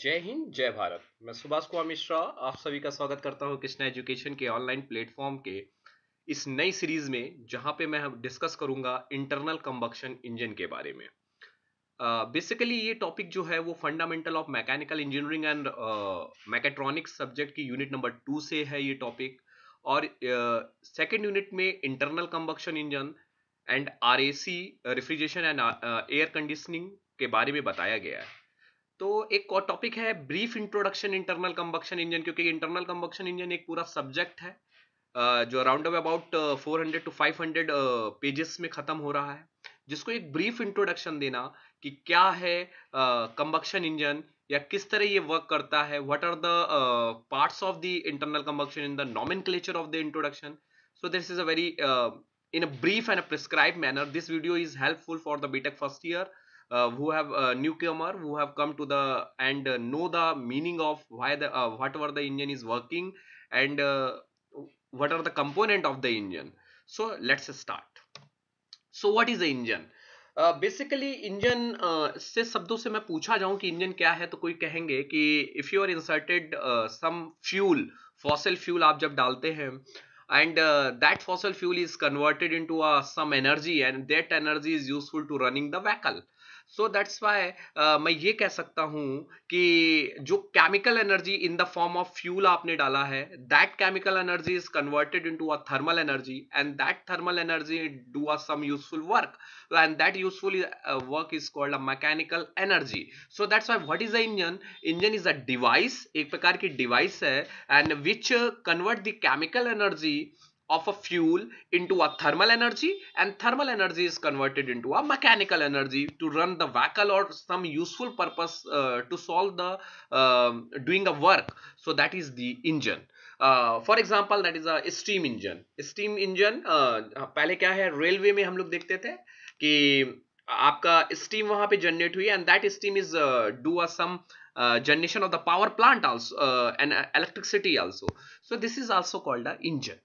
जय हिंद जय भारत मैं सुभाष कुमार मिश्रा आप सभी का स्वागत करता हूं कृष्णा एजुकेशन के ऑनलाइन प्लेटफॉर्म के इस नई सीरीज में जहां पे मैं डिस्कस करूंगा इंटरनल कम्बक्शन इंजन के बारे में बेसिकली uh, ये टॉपिक जो है वो fundamental of mechanical engineering and mechatronics subject की यूनिट नंबर टू से है ये टॉपिक और सेकेंड uh, यूनिट में internal combustion engine and are refrigeration and air conditioning के बारे में बताया गया है तो एक और टॉपिक है brief introduction internal combustion engine क्योंकि इंटरनल कंबक्शन इंजन एक पूरा सब्जेक्ट है जो अराउंड अबाउट 400 टू 500 पेजेस में ख़त्म हो रहा है जिसको एक ब्रीफ इंट्रोडक्शन देना कि क्या है uh, इंजन या किस तरह ये वर्क करता है what are the parts of the internal combustion in the नॉमिन of the introduction so this is a very in a brief and a prescribe manner this video is helpful for the B Tech first year uh, who have uh, newcomer who have come to the and uh, know the meaning of why the uh, whatever the engine is working and uh, what are the component of the engine so let's start so what is the engine basically engine से शब्दों से मैं पूछा जाऊं कि engine क्या है तो कोई कहेंगे कि if you are inserted some fuel fossil fuel आप जब डालते हैं and that fossil fuel is converted into into some energy and that energy is useful to running the the so that's why मैं ये कह सकता हूँ कि जो chemical energy in the form of fuel आपने डाला है that chemical energy is converted into a thermal energy and that thermal energy do a some useful work and that useful work is called a mechanical energy so that's why what is a engine engine is a device एक प्रकार की device है and which convert the chemical energy of a fuel into a thermal energy and thermal energy is converted into a mechanical energy to run the vehicle or some useful purpose uh, to solve the uh, doing a work so that is the engine uh, for example that is a steam engine steam engine uh, पहले क्या है Railway में हम लोग देखते थे कि आपका steam वहां पे generate हुई and that steam is do a some generation of the power also also uh, and uh, electricity also. So this is also called a engine.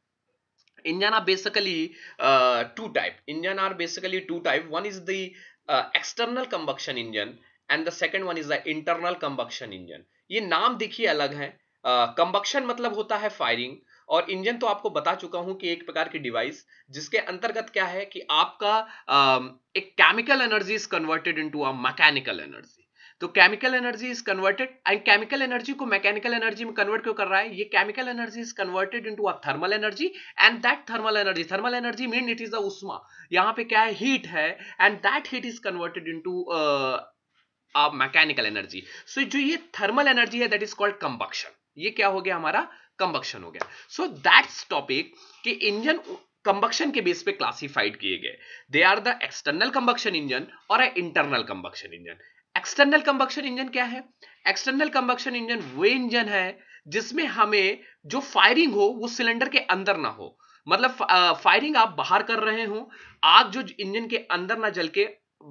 Indian are basically uh, two type. Indian are basically two type. One is the uh, external combustion engine and the second one is the internal combustion engine. ये नाम देखिए अलग है combustion uh, मतलब होता है firing और engine तो आपको बता चुका हूं कि एक प्रकार की डिवाइस जिसके अंतर्गत क्या है कि आपका uh, एक chemical energy is converted into a mechanical energy तो chemical energy is converted and chemical energy को मैकेनिकल एनर्जी में कन्वर्ट क्यों कर रहा है ये chemical energy is converted into a thermal energy and that thermal energy thermal energy mean it is a उष्मा यहां पे क्या है हीट है and that heat is converted into a mechanical energy so जो ये थर्मल एनर्जी है that is called combustion ये क्या हो गया हमारा कंबक्शन हो गया सो दैट्स टॉपिक कि इंजन कंबक्शन के बेस पे क्लासिफाइड किए गए they are the external combustion engine और internal combustion engine external combustion engine क्या है एक्सटर्नल कंबक्शन इंजन वो इंजन है जिसमें हमें जो फायरिंग हो वो सिलेंडर के अंदर ना हो मतलब फायरिंग आप बाहर कर रहे हो आग जो इंजन के अंदर ना जल के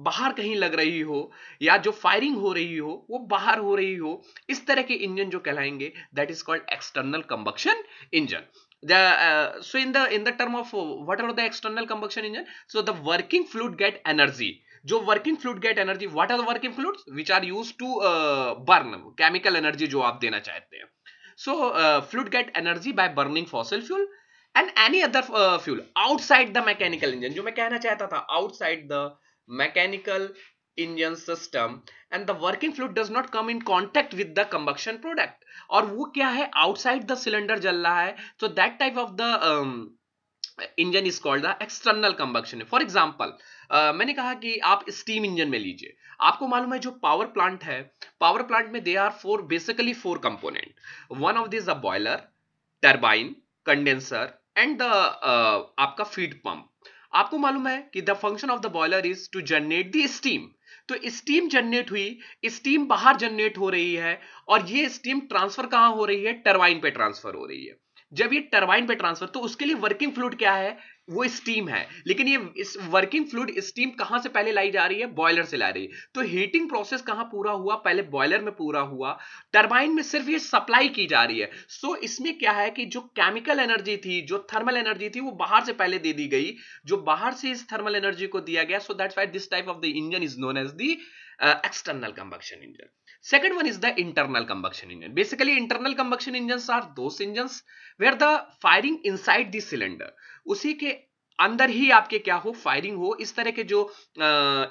बाहर कहीं लग रही हो या जो फायरिंग हो रही हो वो बाहर हो रही हो इस तरह के इंजन जो कहलाएंगे that is called external combustion engine the uh, so in the in the term of what are the external combustion engine so the working fluid get energy जो working fluid get energy what are working fluids which are used to burn chemical energy जो आप देना चाहते हैं so fluid get energy by burning fossil fuel and any other fuel outside the mechanical engine जो मैं कहना चाहता था outside the mechanical engine system and the working fluid does not come in contact with the combustion product और वो क्या है outside the cylinder जल रहा है so that type of the engine is called the external combustion for example मैंने कहा कि आप स्टीम इंजन में लीजिए आपको मालूम है जो पावर प्लांट है पावर प्लांट में they are four basically four component one of this a boiler turbine condenser and the आपका फीड पंप आपको मालूम है कि the function of the boiler is to generate the steam तो steam generate हुई steam बाहर generate हो रही है और ये स्टीम ट्रांसफर कहां हो रही है टर्बाइन पे ट्रांसफर हो रही है जब ये टर्बाइन पे ट्रांसफर तो उसके लिए वर्किंग फ्लूड क्या है वो स्टीम है लेकिन ये इस वर्किंग फ्लूड स्टीम कहां से पहले लाई जा रही है बॉयलर से ला रही है तो हीटिंग प्रोसेस कहां पूरा हुआ पहले बॉयलर में पूरा हुआ टरबाइन में सिर्फ ये सप्लाई की जा रही है सो इसमें क्या है कि जो केमिकल एनर्जी थी जो थर्मल एनर्जी थी वो बाहर से पहले दे दी गई जो बाहर से इस थर्मल एनर्जी को दिया गया so that's why this type of the engine is known as the external combustion engine Second one is the internal combustion engine. Basically, internal combustion engines are those engines where the firing inside the cylinder. usi ke अंदर ही आपके क्या हो firing हो इस तरह के जो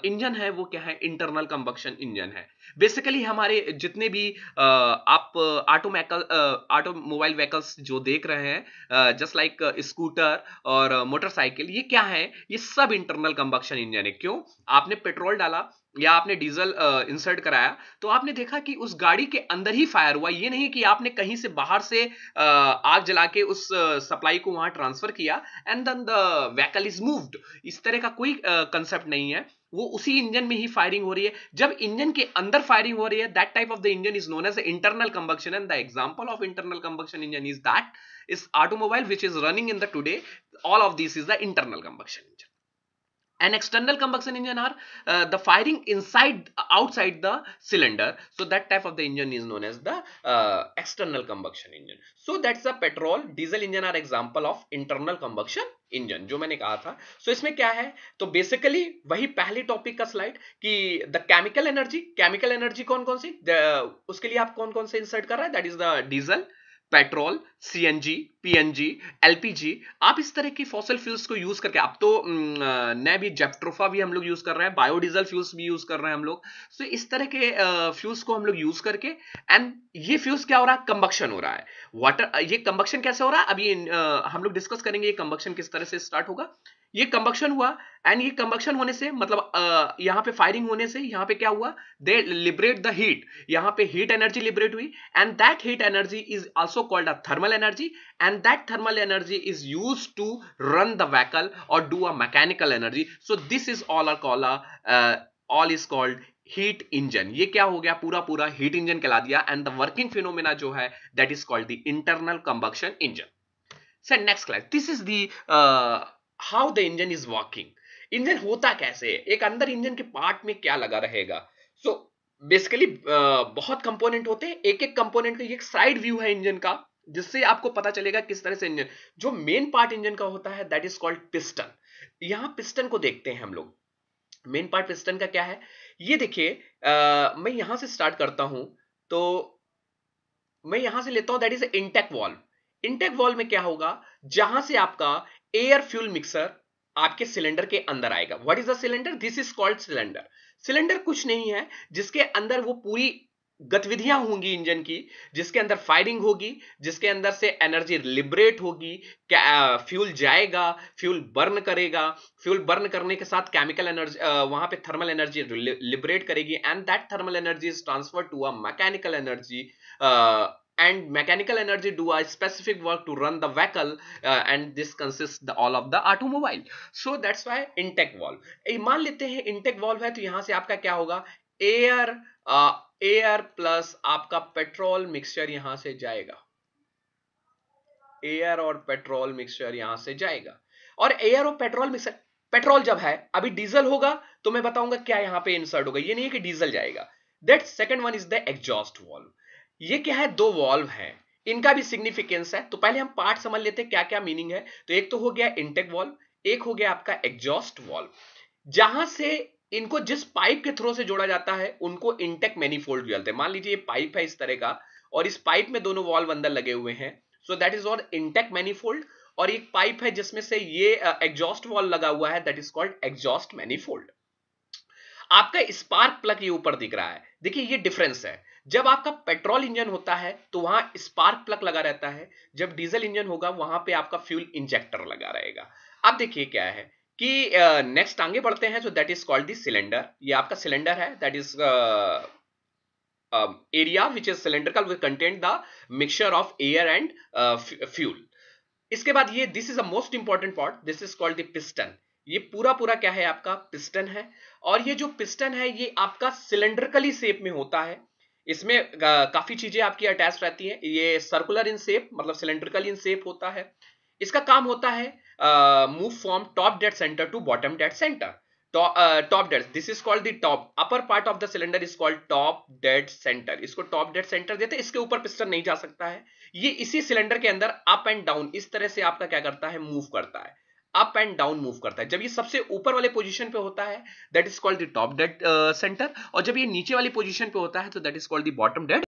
engine है वो क्या है इंटरनल कंबक्शन इंजन है बेसिकली हमारे जितने भी आ, आप ऑटोमैकल ऑटोमोबाइल व्हीकल्स जो देख रहे हैं जस्ट लाइक स्कूटर और मोटरसाइकिल ये क्या है ये सब इंटरनल कंबक्शन इंजन है क्यों आपने पेट्रोल डाला या आपने डीजल इंसर्ट कराया तो आपने देखा कि उस गाड़ी के अंदर ही फायर हुआ ये नहीं कि आपने कहीं से बाहर से आग जला के उस सप्लाई को वहां ट्रांसफर किया and then the vehicle is moved इस तरह का कोई कंसेप्ट नहीं है वो उसी इंजन में ही फायरिंग हो रही है जब इंजन के अंदर फायरिंग हो रही है that type of the engine is known as internal combustion and the example of internal combustion engine is that is automobile which is running in the today all of this is the internal combustion engine an external combustion engine are uh, the firing inside outside the cylinder so that type of the engine is known as the uh, external combustion engine so that's a petrol diesel engine are example of internal combustion engine जो मैंने कहा था सो so, इसमें क्या है तो basically वही पहले टॉपिक का स्लाइड कि the chemical energy chemical energy कौन कौन सी the, उसके लिए आप कौन कौन से इंसर्ट कर रहा है that is the diesel petrol CNG PNG LPG आप इस तरह की फॉसल फ्यूल्स को यूज करके आप तो नए भी जेप्ट्रोफा भी हम लोग यूज कर रहे हैं बायोडीजल फ्यूल्स भी यूज कर रहे हैं हम लोग सो इस तरह के फ्यूल्स को हम लोग यूज करके एंड ये फ्यूल्स क्या हो रहा है कंबक्शन हो रहा है वाटर ये कंबक्शन कैसे हो रहा है अभी हम लोग डिस्कस करेंगे ये कंबक्शन किस तरह से स्टार्ट होगा ये कंबक्शन हुआ एंड ये कंबक्शन होने से मतलब आ, यहां पे फायरिंग होने से यहां पे क्या हुआ दे लिबरेट द हीट यहां पे हीट एनर्जी लिबरेट हुई and that heat energy is also called a thermal energy and that thermal energy is use to run the vehicle और do a mechanical energy so this is all are call all is called heat engine ये क्या हो गया पूरा पूरा heat engine कहला दिया and the working phenomena जो है that is called the internal combustion engine sir next class this is the how the engine is walking engine होता कैसे है एक अंदर इंजन के पार्ट में क्या लगा रहेगा सो बेसिकली बहुत कंपोनेंट होते हैं एक एक कंपोनेंट का एक साइड व्यू है इंजन का जिससे आपको पता चलेगा किस तरह से इंजन जो मेन पार्ट इंजन का होता है दैट इज कॉल्ड पिस्टन यहां पिस्टन को देखते हैं हम लोग मेन पार्ट पिस्टन का क्या है ये देखिए मैं यहां से स्टार्ट करता हूं तो मैं यहां से लेता हूं that is intake valve intake valve में क्या होगा जहां से आपका एयर फ्यूल मिक्सर आपके सिलेंडर के अंदर आएगा what is the cylinder this is called cylinder cylinder कुछ नहीं है जिसके अंदर वो पूरी गतिविधियां होंगी इंजन की जिसके अंदर फायरिंग होगी जिसके अंदर से एनर्जी लिबरेट होगी फ्यूल जाएगा फ्यूल बर्न करेगा फ्यूल बर्न करने के साथ केमिकल एनर्जी वहां पे थर्मल एनर्जी लिबरेट करेगी and that thermal energy is transfer to a mechanical energy and mechanical energy do a specific work to run the vehicle uh, and this consists the, all of the automobile so that's why intake valve ye maan lete hain intake valve hai to yahan se aapka kya hoga air uh, air plus aapka petrol mixture yahan se jayega air और petrol mixture यहाँ से जाएगा और air और petrol mixture petrol जब है अभी diesel होगा तो मैं बताऊंगा क्या यहाँ पे इंसर्ट होगा ये नहीं है कि डीजल जाएगा that second one is the exhaust valve ये क्या है दो वॉल्व है इनका भी सिग्निफिकेंस है तो पहले हम पार्ट समझ लेते हैं क्या क्या मीनिंग है तो एक तो हो गया इंटेक वॉल्व एक हो गया आपका एग्जॉस्ट वॉल्व जहां से इनको जिस पाइप के थ्रू से जोड़ा जाता है उनको इंटेक मैनिफोल्ड बोलते हैं मान लीजिए ये पाइप है इस तरह का और इस पाइप में दोनों वॉल्व अंदर लगे हुए हैं so that is all intake manifold और एक पाइप है जिसमें से ये एग्जॉस्ट uh, वॉल्व लगा हुआ है that is called exhaust manifold आपका स्पार्क प्लग ये ऊपर दिख रहा है देखिए ये डिफरेंस है जब आपका पेट्रोल इंजन होता है तो वहां स्पार्क प्लग लगा रहता है जब डीजल इंजन होगा वहां पे आपका फ्यूल इंजेक्टर लगा रहेगा अब देखिए क्या है कि नेक्स्ट uh, आगे बढ़ते हैं जो that is called the cylinder ये आपका सिलेंडर है that is area which is cylinder का content the mixture of air and fuel इसके बाद ये this is a most important part this is called the piston ये पूरा पूरा क्या है आपका पिस्टन है और ये जो पिस्टन है ये आपका सिलेंड्रिकली शेप में होता है इसमें काफी चीजें आपकी अटैच रहती हैं ये सर्कुलर इन सेप मतलब सिलेंड्रिकल इन सेप होता है इसका काम होता है move from top dead centre to bottom dead centre top dead this is called the top upper part of the cylinder is called top dead centre इसको टॉप डेड सेंटर देते इसके ऊपर पिस्टन नहीं जा सकता है ये इसी सिलेंडर के अंदर अप एंड डाउन इस तरह से आपका क्या करता है मूव करता है अप एंड डाउन मूव करता है जब ये सबसे ऊपर वाले पोजीशन पे होता है that is called the top dead centre और जब ये नीचे वाली पोजीशन पे होता है तो that is called the bottom dead